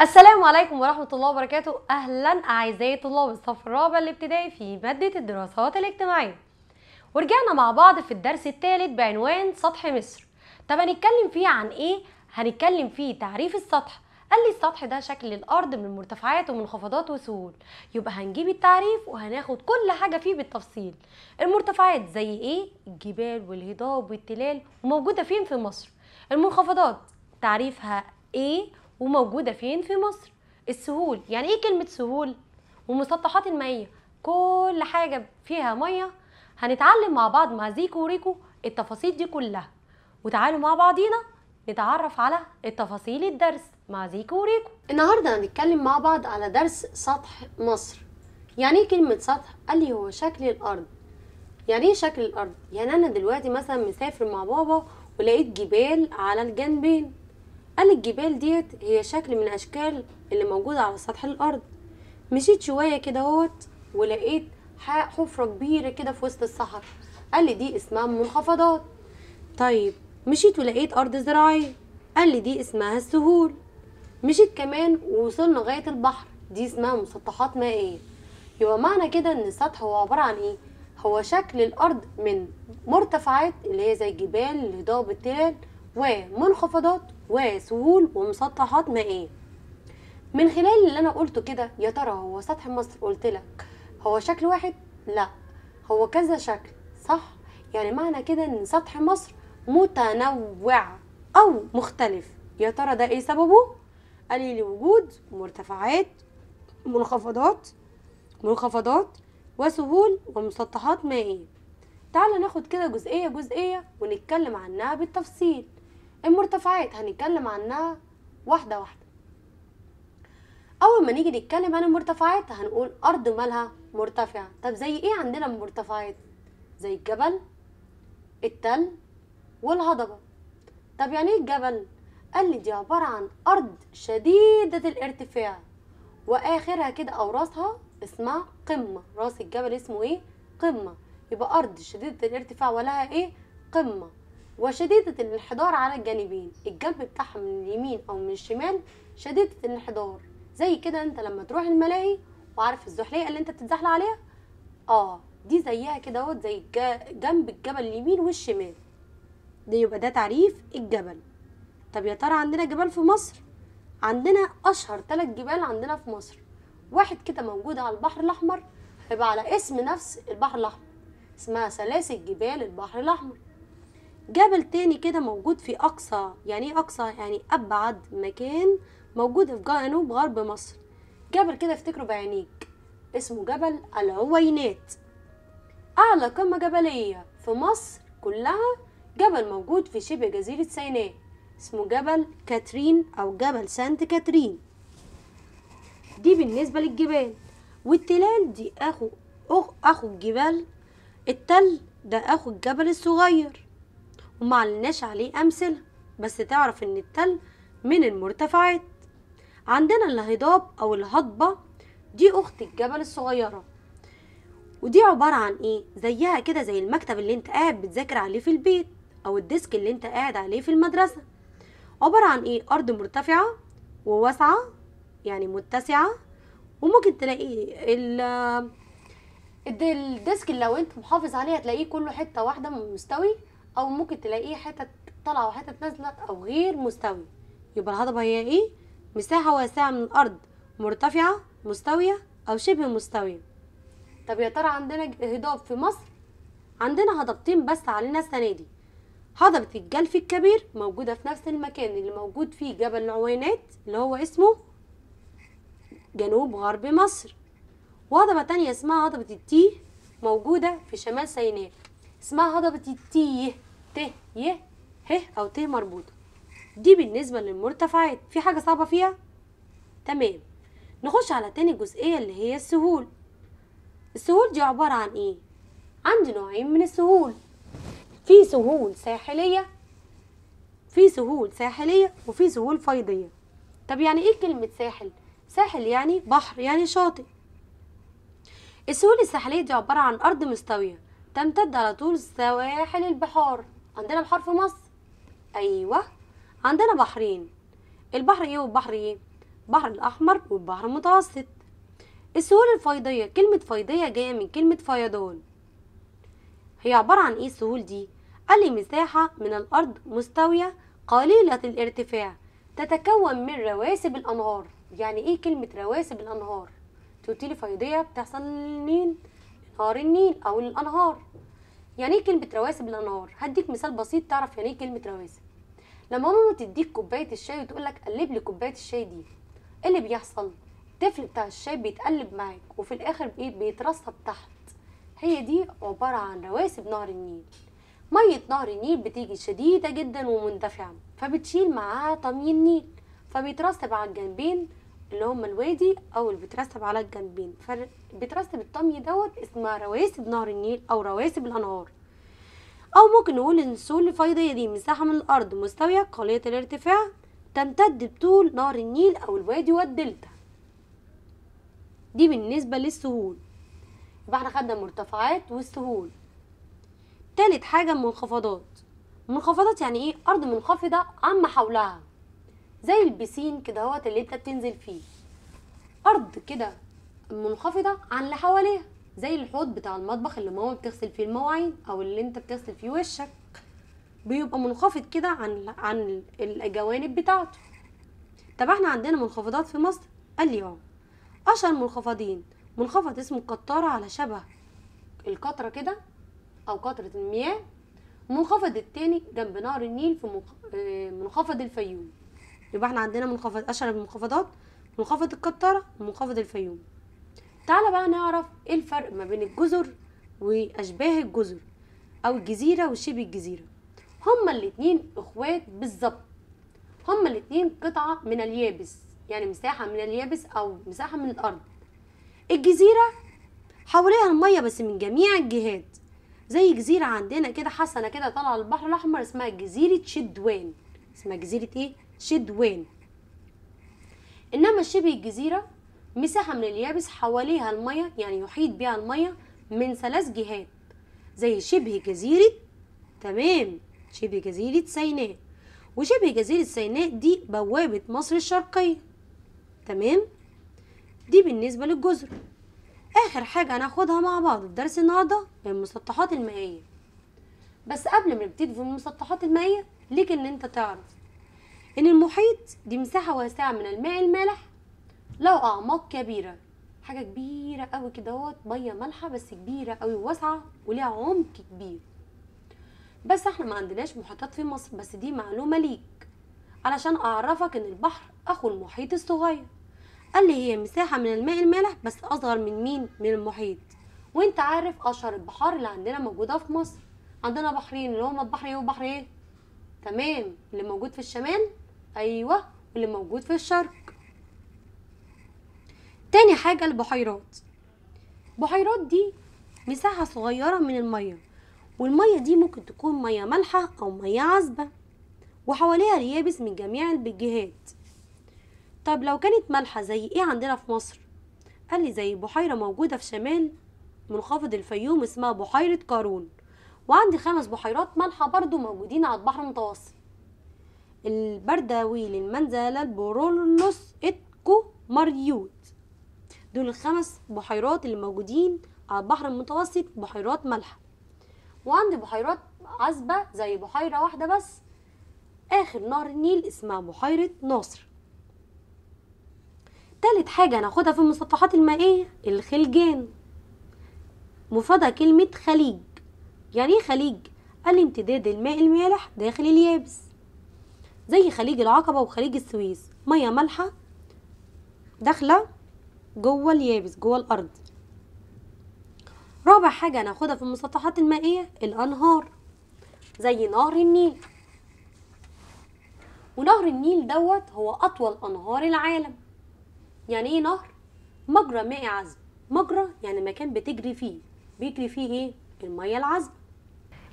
السلام عليكم ورحمة الله وبركاته أهلا أعزائي طلاب الصف الرابع الابتدائي في مادة الدراسات الاجتماعية ورجعنا مع بعض في الدرس الثالث بعنوان سطح مصر طب هنتكلم فيه عن إيه؟ هنتكلم فيه تعريف السطح قال لي السطح ده شكل الأرض من مرتفعات ومنخفضات وسهول يبقى هنجيب التعريف وهناخد كل حاجة فيه بالتفصيل المرتفعات زي إيه؟ الجبال والهضاب والتلال وموجودة فين في مصر؟ المنخفضات تعريفها إيه؟ وموجوده فين في مصر السهول يعني ايه كلمه سهول ومسطحات الميه كل حاجه فيها ميه هنتعلم مع بعض مع زيكو وريكو التفاصيل دي كلها وتعالوا مع بعضينا نتعرف على التفاصيل الدرس مع زيكو وريكو النهارده هنتكلم مع بعض على درس سطح مصر يعني ايه كلمه سطح قال لي هو شكل الارض يعني ايه شكل الارض يعني انا دلوقتي مثلا مسافر مع بابا ولقيت جبال على الجنبين قال الجبال ديت هي شكل من أشكال اللي موجودة على سطح الأرض مشيت شوية كده هوت ولقيت حفرة كبيرة كده في وسط الصحراء قال لي دي اسمها منخفضات طيب مشيت ولقيت أرض زراعية قال لي دي اسمها السهول مشيت كمان ووصلنا لغاية البحر دي اسمها مسطحات مائية يبقى معنى كده ان السطح هو عبارة عن ايه هو شكل الأرض من مرتفعات اللي هي زي الجبال الهضاب التلال ومنخفضات وسهول ومسطحات مائيه من خلال اللي انا قلته كده يا ترى هو سطح مصر قلت لك هو شكل واحد لا هو كذا شكل صح يعني معنى كده ان سطح مصر متنوع او مختلف يا ترى ده ايه سببه قليل وجود مرتفعات منخفضات منخفضات وسهول ومسطحات مائيه تعال ناخد كده جزئيه جزئيه ونتكلم عنها بالتفصيل المرتفعات هنتكلم عنها واحدة واحدة أول ما نيجي نتكلم عن المرتفعات هنقول أرض مالها مرتفعة طب زي إيه عندنا مرتفعات زي الجبل التل والهضبة طب يعني إيه الجبل قال لي دي عبارة عن أرض شديدة الارتفاع وآخرها كده أو راسها اسمها قمة راس الجبل اسمه إيه قمة يبقى أرض شديدة الارتفاع ولها إيه قمة وشديدة الانحدار على الجانبين الجنب بتاعها من اليمين أو من الشمال شديدة الانحدار زي كده انت لما تروح الملاهي وعارف الزحلية اللي انت بتتزحلق عليها اه دي زيها كده اهوت زي جنب الجبل اليمين والشمال ده يبقى ده تعريف الجبل طب يا ترى عندنا جبال في مصر عندنا اشهر ثلاث جبال عندنا في مصر واحد كده موجود على البحر الاحمر هيبقى على اسم نفس البحر الاحمر اسمها سلاسل جبال البحر الاحمر جبل تاني كده موجود في أقصى يعني إيه أقصى يعني أبعد مكان موجود في جنوب غرب مصر جبل كده افتكره بعينيك اسمه جبل العوينات أعلى قمة جبلية في مصر كلها جبل موجود في شبه جزيرة سيناء اسمه جبل كاترين أو جبل سانت كاترين دي بالنسبة للجبال والتلال دي أخو أخو الجبال التل ده أخو الجبل الصغير ومعلناش عليه أمثلة بس تعرف إن التل من المرتفعات عندنا الهضاب أو الهضبة دي أخت الجبل الصغيرة ودي عبارة عن إيه؟ زيها كده زي المكتب اللي أنت قاعد بتذاكر عليه في البيت أو الديسك اللي أنت قاعد عليه في المدرسة عبارة عن إيه؟ أرض مرتفعة وواسعة يعني متسعة وممكن تلاقي ال الديسك اللي لو انت محافظ عليه هتلاقيه كله حته واحده مستوي او ممكن تلاقيه حتت طالعه وحتت نازله او غير مستوي يبقى الهضبه هي ايه مساحه واسعه من الارض مرتفعه مستويه او شبه مستويه طب يا ترى عندنا هضاب في مصر عندنا هضبتين بس علينا السنه دي هضبة الجلف الكبير موجودة في نفس المكان اللي موجود فيه جبل العوينات اللي هو اسمه جنوب غرب مصر وهضبة تانية اسمها هضبة التيه موجودة في شمال سيناء اسمها هضبة التيه ت ي ه أو ت مربوطة دي بالنسبة للمرتفعات في حاجة صعبة فيها؟ تمام نخش على تاني جزئية اللي هي السهول السهول دي عبارة عن ايه؟ عندي نوعين من السهول في سهول ساحلية في سهول ساحلية وفي سهول فيضية طب يعني ايه كلمة ساحل؟ ساحل يعني بحر يعني شاطئ السهول الساحلية دي عبارة عن أرض مستوية تمتد على طول سواحل البحار عندنا بحرف مص ايوه عندنا بحرين البحر ايه والبحر ايه البحر الاحمر والبحر المتوسط السهول الفيضيه كلمه فيضيه جايه من كلمه فيضان هي عباره عن ايه السهول دي قال لي مساحه من الارض مستويه قليله الارتفاع تتكون من رواسب الانهار يعني ايه كلمه رواسب الانهار تقولي فيضيه بتحصل للنيل نهار النيل او الانهار يعني ايه كلمه رواسب لا نار هديك مثال بسيط تعرف يعني ايه كلمه رواسب لما ماما تديك كوبايه الشاي وتقول لك قلب لي كوبايه الشاي دي ايه اللي بيحصل الطفل بتاع الشاي بيتقلب معاك وفي الاخر بيترسب تحت هي دي عباره عن رواسب نهر النيل ميه نهر النيل بتيجي شديده جدا ومندفعه فبتشيل معاها طمي النيل فبيترسب على الجنبين اللي هم الوادي او اللي بيترسب على الجنبين فبيترسب الطمي دوت اسمها رواسب نهر النيل او رواسب الانهار او ممكن نقول ان السهول الفيضيه دي مساحه من الارض مستويه قليله الارتفاع تمتد بطول نهر النيل او الوادي والدلتا دي بالنسبه للسهول يبقى احنا خدنا المرتفعات والسهول تالت حاجه المنخفضات منخفضات يعني ايه ارض منخفضه عما حولها زي البسين كده اهوت اللي انت بتنزل فيه ارض كده منخفضه عن اللي حواليها زي الحوض بتاع المطبخ اللي ماما بتغسل فيه المواعين او اللي انت بتغسل فيه وشك بيبقى منخفض كده عن عن الجوانب بتاعته طب احنا عندنا منخفضات في مصر قال لي اهو اشهر منخفضين منخفض اسمه القطاره على شبه القطره كده او قطره المياه منخفض التاني جنب نهر النيل في آه، منخفض الفيوم يبقى احنا عندنا منخفض اشهر المنخفضات منخفض القطره ومنخفض الفيوم تعالى بقى نعرف ايه الفرق ما بين الجزر واشباه الجزر او الجزيره وشبه الجزيره هما الاتنين اخوات بالظبط هما الاتنين قطعه من اليابس يعني مساحه من اليابس او مساحه من الارض الجزيره حواليها الميه بس من جميع الجهات زي جزيره عندنا كده حسنه كده طالعه البحر الاحمر اسمها جزيره شدوان اسمها جزيره ايه وين إنما شبه الجزيرة مساحة من اليابس حواليها المية يعني يحيط بها المية من ثلاث جهات زي شبه جزيرة تمام شبه جزيرة سيناء وشبه جزيرة سيناء دي بوابة مصر الشرقية تمام دي بالنسبة للجزر آخر حاجة هناخدها مع بعض في درس النهاردة المسطحات المائية بس قبل ما نبتدي في المسطحات المائية ليك إن أنت تعرف إن المحيط دي مساحة واسعة من الماء المالح له أعماق كبيرة حاجة كبيرة أوي كدهوت مية مالحة بس كبيرة أوي وواسعة وليها عمق كبير بس احنا ما عندناش محيطات في مصر بس دي معلومة ليك علشان أعرفك إن البحر أخو المحيط الصغير قال لي هي مساحة من الماء المالح بس أصغر من مين؟ من المحيط وانت عارف أشهر البحار اللي عندنا موجودة في مصر عندنا بحرين اللي هما البحر ايه وبحر ايه؟ تمام اللي موجود في الشمال أيوة اللي موجود في الشرق تاني حاجة البحيرات البحيرات دي مساحة صغيرة من المية والمية دي ممكن تكون مية مالحة أو مية عذبة وحواليها اليابس من جميع الجهات طب لو كانت مالحة زي ايه عندنا في مصر؟ قال لي زي بحيرة موجودة في شمال منخفض الفيوم اسمها بحيرة قارون وعندي خمس بحيرات مالحة برضو موجودين على البحر المتوسط البرداوي للمنزل البورولوس إتكو مريوت دول الخمس بحيرات اللي موجودين على البحر المتوسط بحيرات مالحة وعند بحيرات عذبة زي بحيرة واحدة بس آخر نهر النيل اسمها بحيرة ناصر تالت حاجة هناخدها في المسطحات المائية الخلجان مفردة كلمة خليج يعني ايه خليج؟ الامتداد الماء المالح داخل اليابس زي خليج العقبة وخليج السويس مية مالحة داخلة جوه اليابس جوه الأرض رابع حاجة هناخدها في المسطحات المائية الأنهار زي نهر النيل ونهر النيل دوت هو أطول أنهار العالم يعني إيه نهر؟ مجرى مائي عذب مجرى يعني مكان بتجري فيه بيجري فيه إيه؟ المية العذبة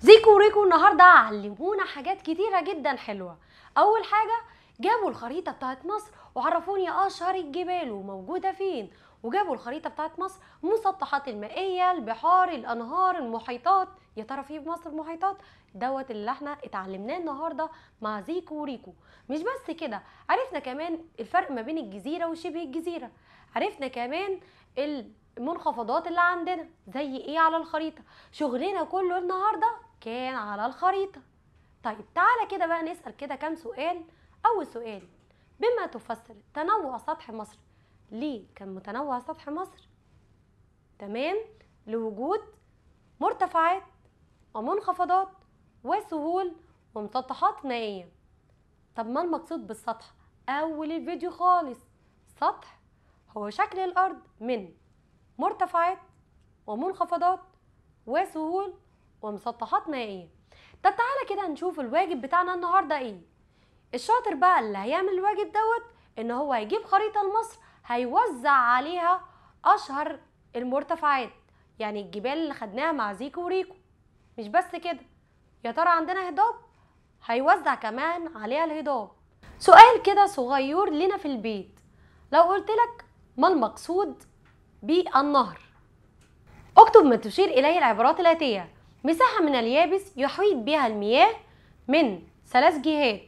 زيكو وريكو النهارده علمونا حاجات كتيره جدا حلوه اول حاجه جابوا الخريطه بتاعت مصر وعرفوني اشهر الجبال وموجوده فين وجابوا الخريطه بتاعت مصر مسطحات المائيه البحار الانهار المحيطات يا ترى في مصر محيطات دوت اللي احنا اتعلمناه النهارده مع زيكو وريكو مش بس كده عرفنا كمان الفرق ما بين الجزيره وشبه الجزيره عرفنا كمان المنخفضات اللي عندنا زي ايه على الخريطه شغلنا كله النهارده كان على الخريطة طيب تعالى كده بقى نسأل كده كام سؤال أول سؤال بما تفسر تنوع سطح مصر ليه كان متنوع سطح مصر تمام لوجود مرتفعات ومنخفضات وسهول ومسطحات مائية طب ما المقصود بالسطح أول الفيديو خالص سطح هو شكل الأرض من مرتفعات ومنخفضات وسهول ومسطحات مائية طب تعالى كده نشوف الواجب بتاعنا النهاردة ايه الشاطر بقى اللي هيعمل الواجب دوت ان هو هيجيب خريطة لمصر هيوزع عليها اشهر المرتفعات يعني الجبال اللي خدناها مع زيكو وريكو مش بس كده يا ترى عندنا هضاب هيوزع كمان عليها الهضاب سؤال كده صغير لنا في البيت لو قلت لك ما المقصود بالنهر اكتب ما تشير اليه العبارات الاتيه مساحة من اليابس يحيط بها المياه من ثلاث جهات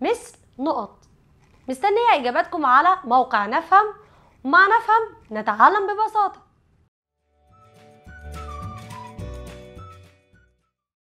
مثل نقط مستنية إجاباتكم على موقع نفهم ومع نفهم نتعلم ببساطة